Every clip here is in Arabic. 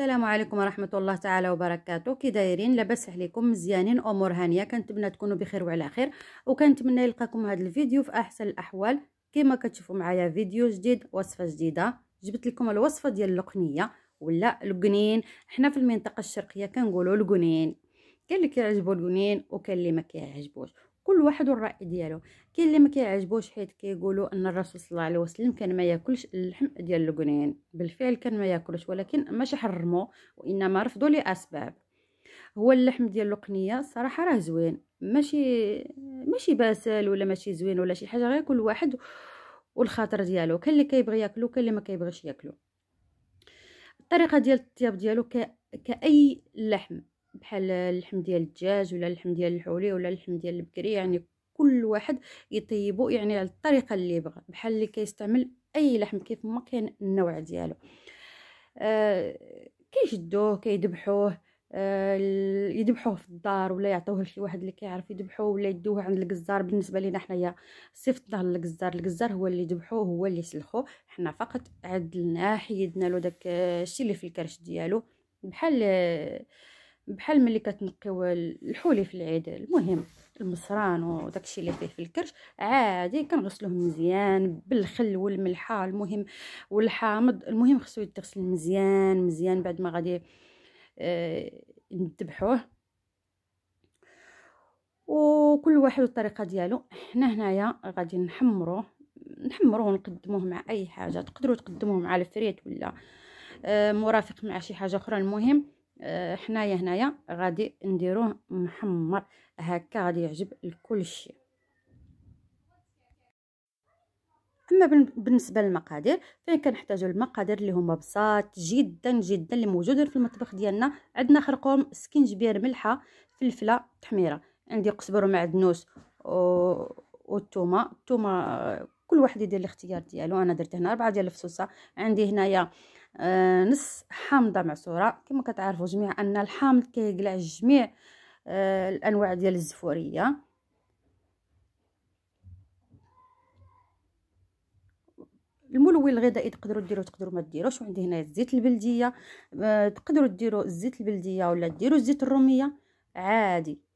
السلام عليكم ورحمه الله تعالى وبركاته كي دايرين لاباس عليكم مزيانين امور هانيه كنتمنى تكونوا بخير وعلى خير وكنتمنى يلقاكم هذا الفيديو في احسن الاحوال كما كتشوفوا معايا فيديو جديد وصفه جديده جبت لكم الوصفه ديال اللقنيه ولا القنين حنا في المنطقه الشرقيه كنقولوا القنين كاين اللي كيعجبو القنين وكاين اللي ما كيعجبوش كل واحد والراي ديالو كاين اللي ما كيعجبوش حيت كيقولوا ان الرسول صلى الله عليه وسلم كان ما ياكلش اللحم ديال الجنين بالفعل كان ما ياكلش ولكن ماشي حرمو وانما رفضوا لاسباب هو اللحم ديال القنيه صراحه راه زوين ماشي ماشي باسل ولا ماشي زوين ولا شي حاجه غير كل واحد والخاطر ديالو كاين اللي كيبغي ياكلو كاين اللي ما كيبغيش ياكلو الطريقه ديال الطياب ديالو ك... كاي لحم بحال اللحم ديال الدجاج ولا اللحم ديال الحولي ولا اللحم ديال البكري يعني كل واحد يطيبو يعني على الطريقه اللي بغى بحال اللي كيستعمل اي لحم كيف ما كاين النوع ديالو آه كيشدوه كيذبحوه آه يذبحوه في الدار ولا يعطوه لشي واحد اللي كيعرف يذبحوه ولا يدوه عند الجزار بالنسبه لينا حنايا صيفطناه للقزار الجزار هو اللي يدبحوه هو اللي سلخوه حنا فقط عدلناه حيدنا له داك الشيء اللي في الكرش ديالو بحال آه بحال ملي كتنقيو الحولي في العيد المهم المصران وداكشي اللي فيه في الكرش عادي كنغسلوه مزيان بالخل والملحه المهم والحامض المهم خصو يتغسل مزيان مزيان بعد ما غادي آه نذبحوه وكل واحد الطريقه ديالو حنا هنايا غادي نحمروه نحمروه ونقدموه مع اي حاجه تقدروا تقدموه مع الفريت ولا آه مرافق مع شي حاجه اخرى المهم آه، حنايا هنايا غادي نديروه محمر هكا غادي يعجب لكل شيء اما بالنسبه للمقادير فين كنحتاجوا المقادير اللي هما بساط جدا جدا اللي موجودين في المطبخ ديالنا عندنا خرقوم سكينجبير ملحه فلفله تحميره عندي قزبر ومعدنوس والثومه الثومه كل واحد يدير الاختيار ديالو انا درت هنا اربعه ديال الفصوصه عندي هنايا آه، نص حامضه معصوره كما كتعرفوا جميع ان الحامض كيقلع جميع آه، الانواع ديال الزفوريه الملون الغذائي تقدروا ديروه تقدروا ما ديروش وعندي هنا الزيت البلديه آه، تقدروا ديروا الزيت البلديه ولا ديروا الزيت الروميه عادي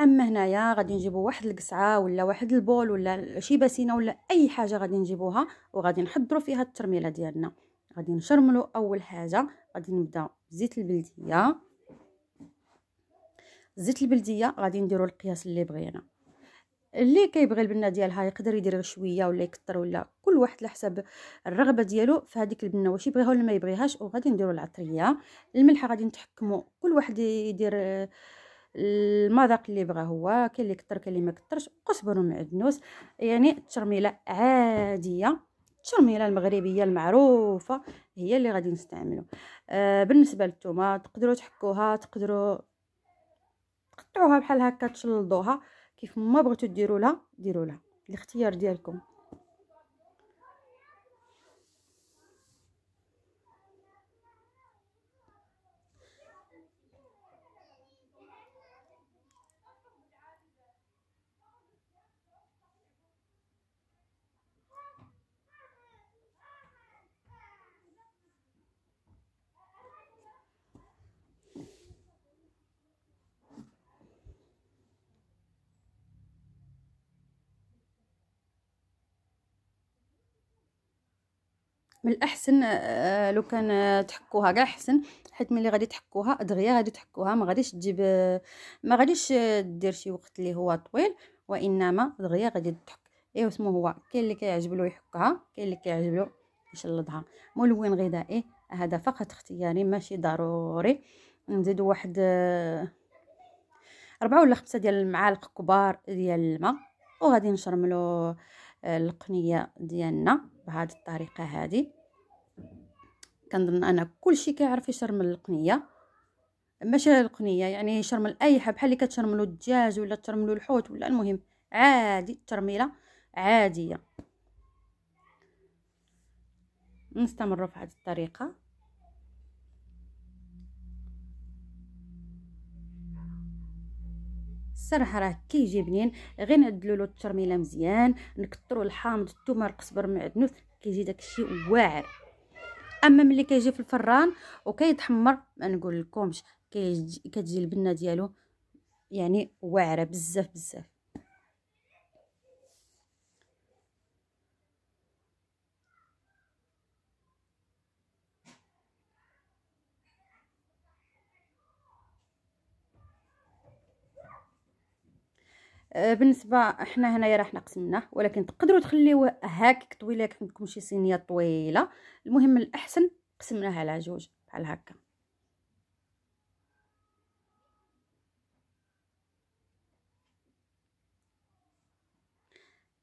اما هنايا غادي نجيبو واحد القسعه ولا واحد البول ولا شي باسينه ولا اي حاجه غادي نجيبوها وغادي نحضروا فيها الترميله ديالنا غادي نشرملو اول حاجه غادي نبدا بزيت البلديه زيت البلديه غادي نديرو القياس اللي بغينا اللي كيبغي البنه ديالها يقدر يدير غير شويه ولا يكثر ولا كل واحد على حسب الرغبه ديالو في هذيك البنه واش يبغيها ولا ما يبغيهاش وغادي نديرو العطريه الملح غادي نتحكمو كل واحد يدير المذاق اللي بغا هو كاين اللي كثر كاين اللي ما كثرش قزبر ومعدنوس يعني الترميله عاديه الترميله المغربيه المعروفه هي اللي غادي نستعملو آه بالنسبه للثومه تقدروا تحكوها تقدروا تقطعوها بحال هكا تشلضوها كيف ما بغيتو ديروا لها ديروا لها الاختيار ديالكم من الاحسن آه، آه، لو كان آه، تحكوها كاع احسن حيت ملي غادي تحكوها دغيا غادي تحكوها ما غاديش تجيب ما غاديش دير شي وقت اللي هو طويل وانما دغيا غادي تحك ايوا اسمه هو كاين اللي كيعجب له يحكها كاين اللي كيعجب له يشلضها ملون غذائي هذا فقط اختياري ماشي ضروري نزيد واحد أربعة ولا خمسة ديال المعالق كبار ديال الماء وغادي نشرملو القنيه ديالنا بهذه الطريقه هذه كنظن انا كلشي كيعرف يشرمل القنيه ماشي القنيه يعني يشرمل اي حاجه بحال اللي كتشرملو الدجاج ولا تشرملو الحوت ولا المهم عادي الترميله عاديه نستمر في هذه الطريقه الصراحه راه كيجي بنين غير نعدلو له الترميله مزيان نكثروا الحامض الثومه القزبر المعدنوس كيجي داكشي واعر اما ملي كيجي في الفران وكيتحمر ما نقول لكمش كتجي البنه ديالو يعني واعره بزاف بزاف آه، بالنسبه احنا هنايا راح نقسمناه ولكن تقدروا تخليوه هكاك طويله عندكم شي صينيه طويله المهم الاحسن قسمناها على جوج بحال هكا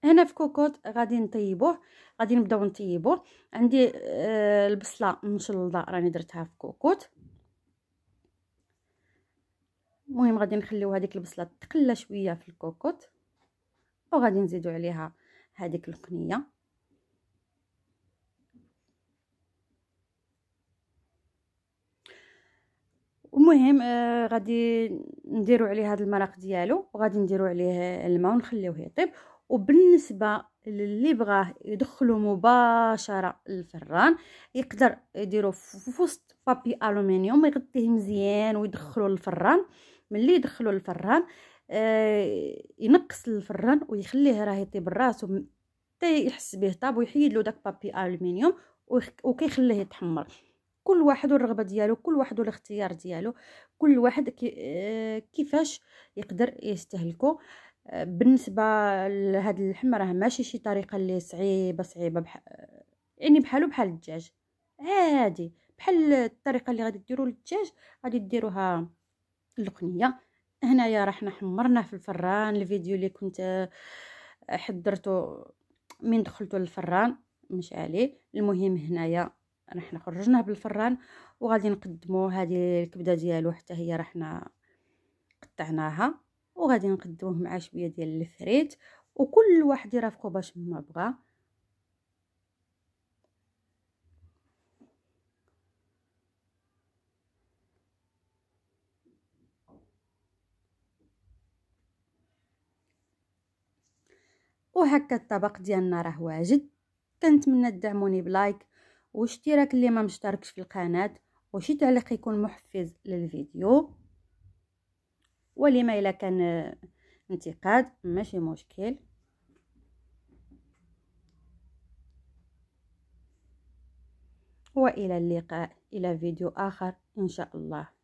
هنا في كوكوط غادي نطيبوه غادي نبداو نطيبوه عندي آه البصله مشلضه راني درتها في كوكوط المهم غادي نخليو هذيك البصله تقلى شويه في الكوكوط وغادي نزيدو عليها هذيك القنيه المهم آه غادي نديرو عليه هذا المرق ديالو وغادي نديرو عليه الماء ونخليوه يطيب وبالنسبه للي بغاه يدخلو مباشره للفران يقدر يديرو في وسط بابي الومنيوم يغطيه مزيان ويدخلو للفران ملي يدخلو الفران آه ينقص الفران ويخليه راه يطيب راسو حتى يحس به طاب ويحيد له داك بابي الومنيوم وكيخليه يتحمر كل واحد والرغبه ديالو كل واحد والاختيار ديالو كل واحد آه، كيفاش يقدر يستهلكو آه، بالنسبه لهاد اللحم راه ماشي شي طريقه اللي صعيبه صعيبه بح... يعني بحالو بحال الدجاج عادي بحال الطريقه اللي غادي ديروا للدجاج غادي ديروها اللقنيه هنايا راه حنا حمرناه في الفران الفيديو اللي كنت آه، حضرته من دخلته للفران مش عليه المهم هنايا راه حنا خرجناه بالفران وغادي نقدمو هذه الكبده ديالو حتى هي رحنا قطعناها وغادي نقدموه مع شويه ديال الفريت وكل واحد يرافقو باش ما بغا وهكا الطبق ديالنا راه واجد كنتمنى تدعموني بلايك واشتراك اللي ما مشتركش في القناه وشي تعليق يكون محفز للفيديو ولما الا كان انتقاد ماشي مشكل والى اللقاء الى فيديو اخر ان شاء الله